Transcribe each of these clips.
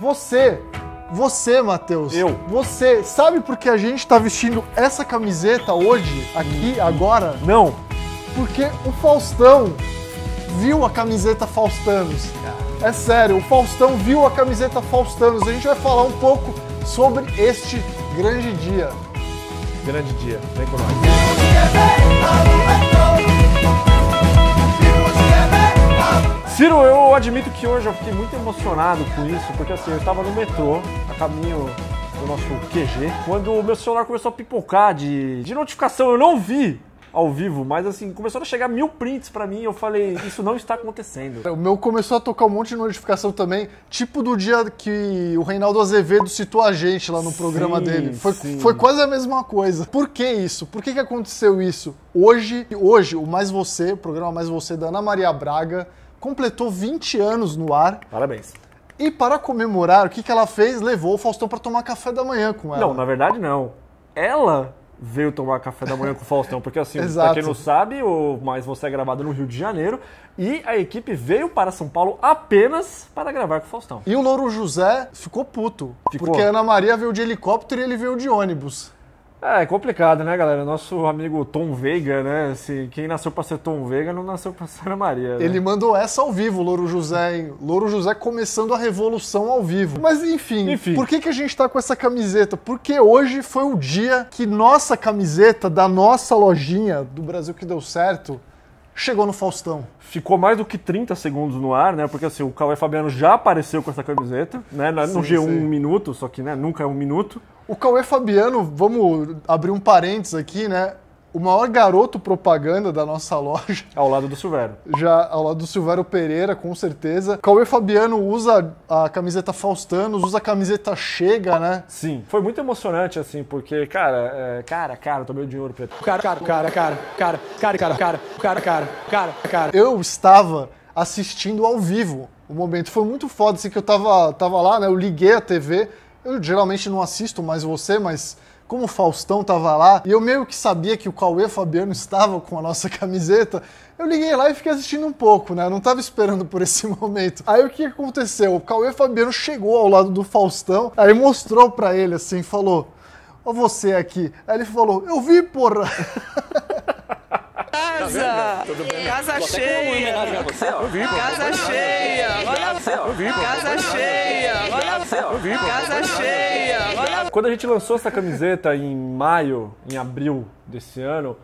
Você, você, Matheus. Eu. Você, sabe por que a gente tá vestindo essa camiseta hoje, aqui, agora? Não. Porque o Faustão viu a camiseta Faustanos. É sério, o Faustão viu a camiseta Faustanos. A gente vai falar um pouco sobre este grande dia. Grande dia. Vem com nós. admito que hoje eu fiquei muito emocionado com isso, porque assim, eu estava no metrô, a caminho do nosso QG, quando o meu celular começou a pipocar de, de notificação, eu não vi ao vivo, mas assim, começou a chegar mil prints para mim e eu falei, isso não está acontecendo. O meu começou a tocar um monte de notificação também, tipo do dia que o Reinaldo Azevedo citou a gente lá no sim, programa dele. Foi, foi quase a mesma coisa. Por que isso? Por que, que aconteceu isso? Hoje, hoje, o Mais Você, o programa Mais Você da Ana Maria Braga, completou 20 anos no ar. Parabéns. E para comemorar, o que, que ela fez? Levou o Faustão para tomar café da manhã com ela. Não, na verdade não. Ela veio tomar café da manhã com o Faustão, porque assim, para quem não sabe, o Mais Você é gravado no Rio de Janeiro e a equipe veio para São Paulo apenas para gravar com o Faustão. E o Louro José ficou puto, ficou. porque a Ana Maria veio de helicóptero e ele veio de ônibus. É, é, complicado, né, galera? Nosso amigo Tom Veiga, né? Assim, quem nasceu pra ser Tom Veiga não nasceu pra ser Maria. Né? Ele mandou essa ao vivo, Louro José, hein? Louro José começando a revolução ao vivo. Mas enfim, enfim, por que, que a gente tá com essa camiseta? Porque hoje foi o dia que nossa camiseta da nossa lojinha do Brasil que deu certo chegou no Faustão. Ficou mais do que 30 segundos no ar, né? Porque assim, o Cauê Fabiano já apareceu com essa camiseta, né? É no sim, G1 sim. um minuto, só que né, nunca é um minuto. O Cauê Fabiano, vamos abrir um parênteses aqui, né? o maior garoto propaganda da nossa loja. Ao lado do Silvério. Já ao lado do Silvério Pereira, com certeza. Cauê Fabiano usa a camiseta Faustanos, usa a camiseta Chega, né? Sim. Foi muito emocionante, assim, porque, cara, é, cara, cara, tomei o dinheiro preto. Cara, cara, cara, cara, cara, cara, cara, cara, cara, cara, cara, cara. Eu estava assistindo ao vivo o momento. Foi muito foda, assim, que eu tava, tava lá, né? Eu liguei a TV. Eu geralmente não assisto mais você, mas como o Faustão tava lá, e eu meio que sabia que o Cauê Fabiano estava com a nossa camiseta, eu liguei lá e fiquei assistindo um pouco, né? Eu não tava esperando por esse momento. Aí o que aconteceu? O Cauê Fabiano chegou ao lado do Faustão, aí mostrou para ele assim, falou: "Ó você aqui". Aí ele falou: "Eu vi, porra". casa. Tá Tudo bem? Casa cheia. Casa cheia. Olha Casa cheia. Olha Casa cheia. Quando a gente lançou essa camiseta em maio, em abril desse ano,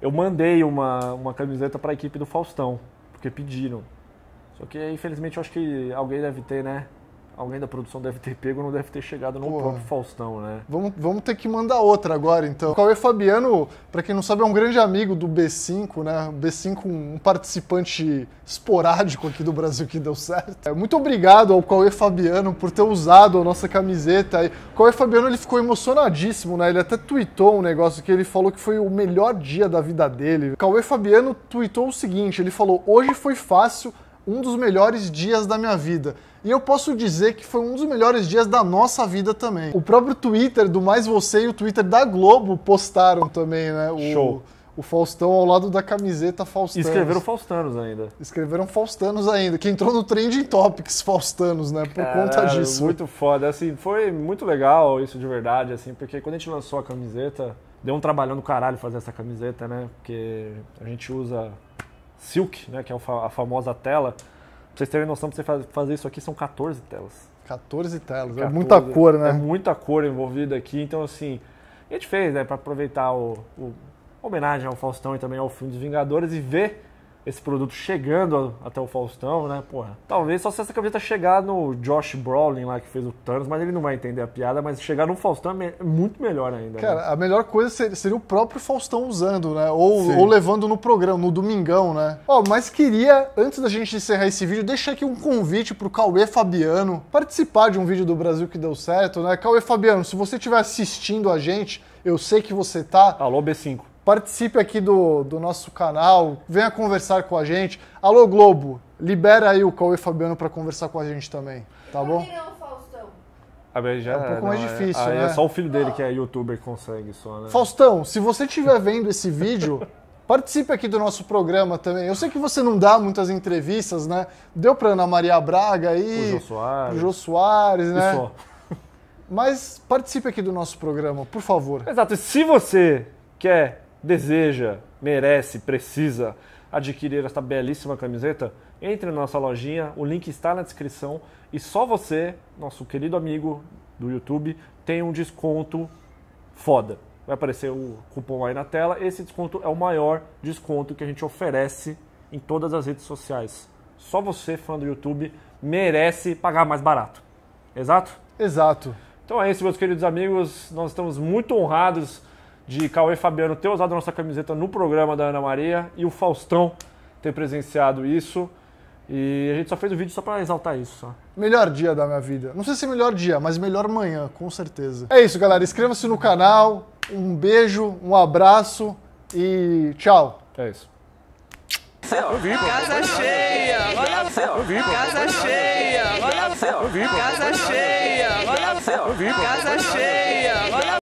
eu mandei uma, uma camiseta para a equipe do Faustão, porque pediram. Só que infelizmente eu acho que alguém deve ter, né? alguém da produção deve ter pego, não deve ter chegado no Porra. próprio Faustão, né? Vamos, vamos ter que mandar outra agora, então. Qual Cauê é, Fabiano, para quem não sabe, é um grande amigo do B5, né? B5, um participante esporádico aqui do Brasil que deu certo. É, muito obrigado ao Cauê Fabiano por ter usado a nossa camiseta. O Cauê Fabiano ele ficou emocionadíssimo, né? Ele até tweetou um negócio que ele falou que foi o melhor dia da vida dele. Cauê Fabiano tweetou o seguinte, ele falou, hoje foi fácil, um dos melhores dias da minha vida. E eu posso dizer que foi um dos melhores dias da nossa vida também. O próprio Twitter do Mais Você e o Twitter da Globo postaram também, né? O, Show. O Faustão ao lado da camiseta Faustanos. Escreveram Faustanos ainda. Escreveram Faustanos ainda, que entrou no Trending Topics Faustanos, né? Por conta disso. Muito foda. Assim, foi muito legal isso de verdade, assim, porque quando a gente lançou a camiseta, deu um trabalhão do caralho fazer essa camiseta, né? Porque a gente usa Silk, né, que é a famosa tela. Pra vocês terem noção, pra você fazer isso aqui são 14 telas. 14 telas, 14, é muita cor, né? É muita cor envolvida aqui, então assim, a gente fez, né, para aproveitar o, o homenagem ao Faustão e também ao filme dos Vingadores e ver esse produto chegando até o Faustão, né? Porra, talvez só se essa camiseta chegar no Josh Brolin lá que fez o Thanos, mas ele não vai entender a piada, mas chegar no Faustão é, é muito melhor ainda. Né? Cara, né? a melhor coisa seria, seria, o próprio Faustão usando, né? Ou, ou, levando no programa, no domingão, né? Ó, oh, mas queria, antes da gente encerrar esse vídeo, deixar aqui um convite pro Cauê Fabiano participar de um vídeo do Brasil que deu certo, né? Cauê Fabiano, se você estiver assistindo a gente, eu sei que você tá. Alô, B5. Participe aqui do, do nosso canal, venha conversar com a gente. Alô Globo, libera aí o Cauê Fabiano para conversar com a gente também, tá bom? Ah, já é um pouco não, mais é- difícil, é, né? É só o filho dele que é youtuber que consegue só, né? Faustão, se você estiver vendo esse vídeo, participe aqui do nosso programa também. Eu sei que você não dá muitas entrevistas, né? Deu pra Ana Maria Braga aí. O Jô Soares. O Jô Soares, né? só. Mas participe aqui do nosso programa, por favor. Exato. E se você quer deseja, merece, precisa adquirir esta belíssima camiseta, entre na nossa lojinha, o link está na descrição e só você, nosso querido amigo do YouTube, tem um desconto foda. Vai aparecer o cupom aí na tela. Esse desconto é o maior desconto que a gente oferece em todas as redes sociais. Só você, fã do YouTube, merece pagar mais barato. Exato? Exato. Então é isso, meus queridos amigos. Nós estamos muito honrados de Cauê Fabiano ter usado nossa camiseta no programa da Ana Maria e o Faustão ter presenciado isso. E a gente só fez o vídeo só para exaltar isso. Só. Melhor dia da minha vida. Não sei se é melhor dia, mas melhor manhã, com certeza. É isso, galera. Inscreva-se no canal. Um beijo, um abraço e tchau. É isso. Eu vi, Casa cheia, olha vi, Casa cheia, olha vi, Casa cheia, olha vi, Casa cheia, olha